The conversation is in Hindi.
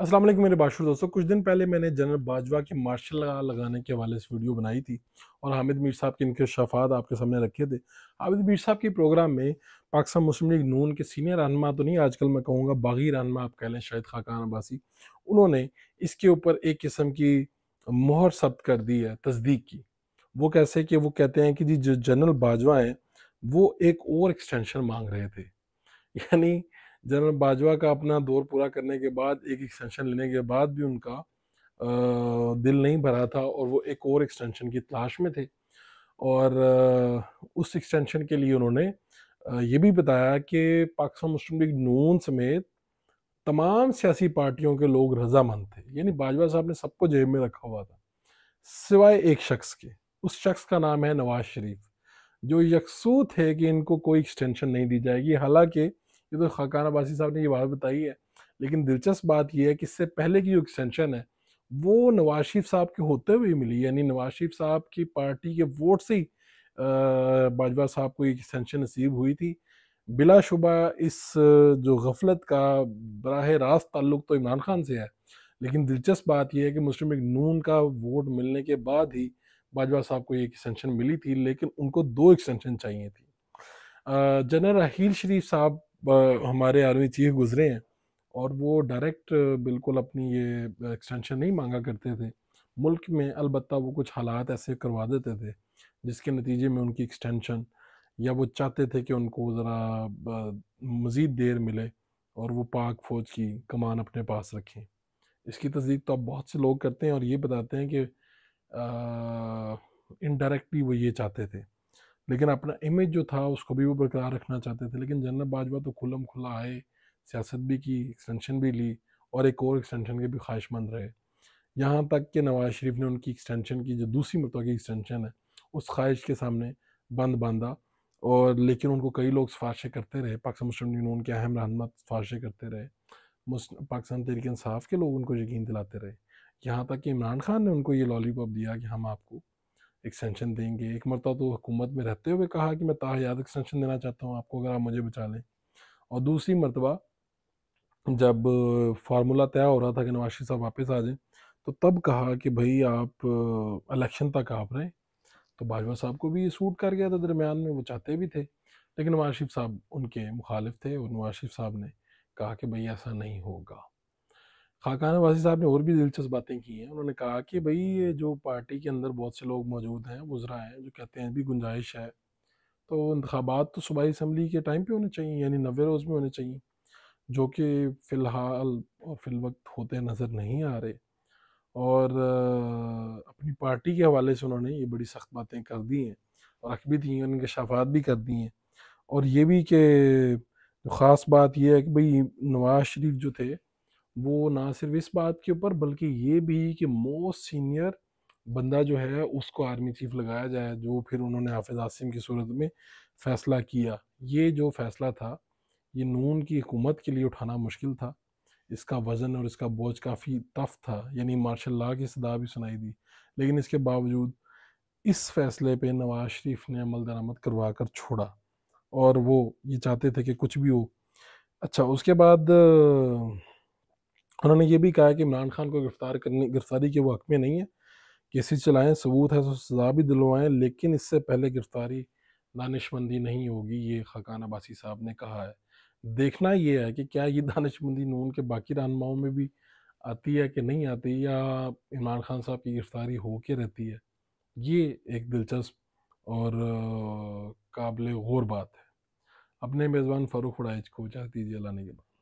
अस्सलाम वालेकुम मेरे बाशु दोस्तों कुछ दिन पहले मैंने जनरल बाजवा की मार्शल लगाने के हवाले से वीडियो बनाई थी और हामिद मीर साहब के इनके शफात आपके सामने रखे थे हामिद मीर साहब के प्रोग्राम में पाकिस्तान मुस्लिम लीग नून के सीनियर रहनमा तो नहीं आजकल मैं कहूँगा बागी रहनमा आप कह लें शाहिद खाकान अब्बासी उन्होंने इसके ऊपर एक किस्म की मोहर सब्त कर दी है तस्दीक की वो कैसे कि वो कहते हैं कि जी जो जनरल बाजवा हैं वो एक और एक्सटेंशन मांग रहे थे यानी जनरल बाजवा का अपना दौर पूरा करने के बाद एक एक्सटेंशन लेने के बाद भी उनका आ, दिल नहीं भरा था और वो एक और एक्सटेंशन की तलाश में थे और आ, उस एक्सटेंशन के लिए उन्होंने ये भी बताया कि पाकिस्तान मुस्लिम लीग नून समेत तमाम सियासी पार्टियों के लोग रजामंद थे यानी बाजवा साहब ने सबको जेब में रखा हुआ था सिवाय एक शख्स के उस शख्स का नाम है नवाज शरीफ जो यकसू थे कि इनको कोई एक्सटेंशन नहीं दी जाएगी हालांकि ये तो खाकान अबासी साहब ने ये बात बताई है लेकिन दिलचस्प बात यह है कि इससे पहले की जो एक्सटेंशन है वो नवाज शरीफ साहब के होते हुए मिली यानी नवाज शरीफ साहब की पार्टी के वोट से ही बाजवा साहब को ये एक्सटेंशन नसीब हुई थी बिलाशुबा इस जो गफलत का बराह रास्त ताल्लुक तो इमरान खान से है लेकिन दिलचस्प बात यह है कि मुस्लिम लीग नून का वोट मिलने के बाद ही बाजवा साहब को ये एक्सटेंशन मिली थी लेकिन उनको दो एक्सटेंशन चाहिए थी जनरल राहील शरीफ साहब हमारे आर्मी चीफ गुजरे हैं और वो डायरेक्ट बिल्कुल अपनी ये एक्सटेंशन नहीं मांगा करते थे मुल्क में अलबत् वो कुछ हालात ऐसे करवा देते थे जिसके नतीजे में उनकी एक्सटेंशन या वो चाहते थे कि उनको ज़रा मज़ीद देर मिले और वो पाक फ़ौज की कमान अपने पास रखें इसकी तस्दीक तो अब बहुत से लोग करते हैं और ये बताते हैं कि इनडायरेक्टली वो ये चाहते थे लेकिन अपना इमेज जो था उसको भी वो बरकरार रखना चाहते थे लेकिन जन्नत बाजवा तो खुलम खुला आए सियासत भी की एक्सटेंशन भी ली और एक और एक्सटेंशन के भी ख्वाहिशमंद रहे यहाँ तक कि नवाज़ शरीफ ने उनकी एक्सटेंशन की जो दूसरी मरतबा की एक्सटेंशन है उस ख्वाहिश के सामने बंद बांधा और लेकिन उनको कई लोग सिफारशें करते रहे पाकिस्तान मुस्लिम यूनियन के अहम रहनम सिफारशें करते रहे पाकिस्तान तहरीक इंसाफ के लोग उनको यकीन दिलाते रहे यहाँ तक कि इमरान खान ने उनको ये लॉलीपॉप दिया कि हम आपको एक्सटेंशन देंगे एक मरतबा तो हुकूमत में रहते हुए कहा कि मैं ताहयात एक्सटेंशन देना चाहता हूँ आपको अगर आप मुझे बचा लें और दूसरी मरतबा जब फार्मूला तय हो रहा था कि नवाज साहब वापस आ जाएँ तो तब कहा कि भाई आप इलेक्शन तक आप रहे तो बाजवा साहब को भी ये सूट कर गया था दरमियान में वो चाहते भी थे लेकिन नवाज शरीफ साहब उनके मुखालिफ थे और नवाज शरीफ साहब ने कहा कि भाई ऐसा नहीं होगा खाकान वासी साहब ने और भी दिलचस्प बातें की हैं उन्होंने कहा कि भाई ये जो पार्टी के अंदर बहुत से लोग मौजूद हैं गुजरा हैं जो कहते हैं भी गुंजाइश है तो इंतबात तो सूबाई इसम्बली के टाइम पे होने चाहिए यानी नवे रोज़ में होने चाहिए जो कि फ़िलहाल और फिल वक्त होते नज़र नहीं आ रहे और अपनी पार्टी के हवाले से उन्होंने ये बड़ी सख्त बातें कर दी हैं और रख भी दी हैं उनके शफात भी कर दी हैं और ये भी कि ख़ास बात यह है कि भाई नवाज़ शरीफ जो थे वो ना सिर्फ इस बात के ऊपर बल्कि ये भी कि मोस्ट सीनियर बंदा जो है उसको आर्मी चीफ लगाया जाए जो फिर उन्होंने हाफिज़ आसिम की सूरत में फ़ैसला किया ये जो फ़ैसला था ये नून की हुकूमत के लिए उठाना मुश्किल था इसका वज़न और इसका बोझ काफ़ी तफ था यानी मार्शल ला की सदा भी सुनाई दी लेकिन इसके बावजूद इस फैसले पे नवाज शरीफ ने अमल दरामद करवा कर छोड़ा और वो ये चाहते थे कि कुछ भी हो अच्छा उसके बाद उन्होंने ये भी कहा कि इमरान खान को गिरफ्तार करने गिरफ्तारी के वो हक में नहीं है केसेस चलाएं सबूत है तो सजा भी दिलवाएं लेकिन इससे पहले गिरफ्तारी दानशमंदी नहीं होगी ये खकान अबासी साहब ने कहा है देखना ये है कि क्या ये दानशमंदी नून के बाकी रहनुमाओं में भी आती है कि नहीं आती या इमरान खान साहब की गिरफ्तारी हो के रहती है ये एक दिलचस्प और काबिल गौर बात है अपने मेज़बान फ़ारूक उड़ाइज को चाहती दीजिए लाने के बाद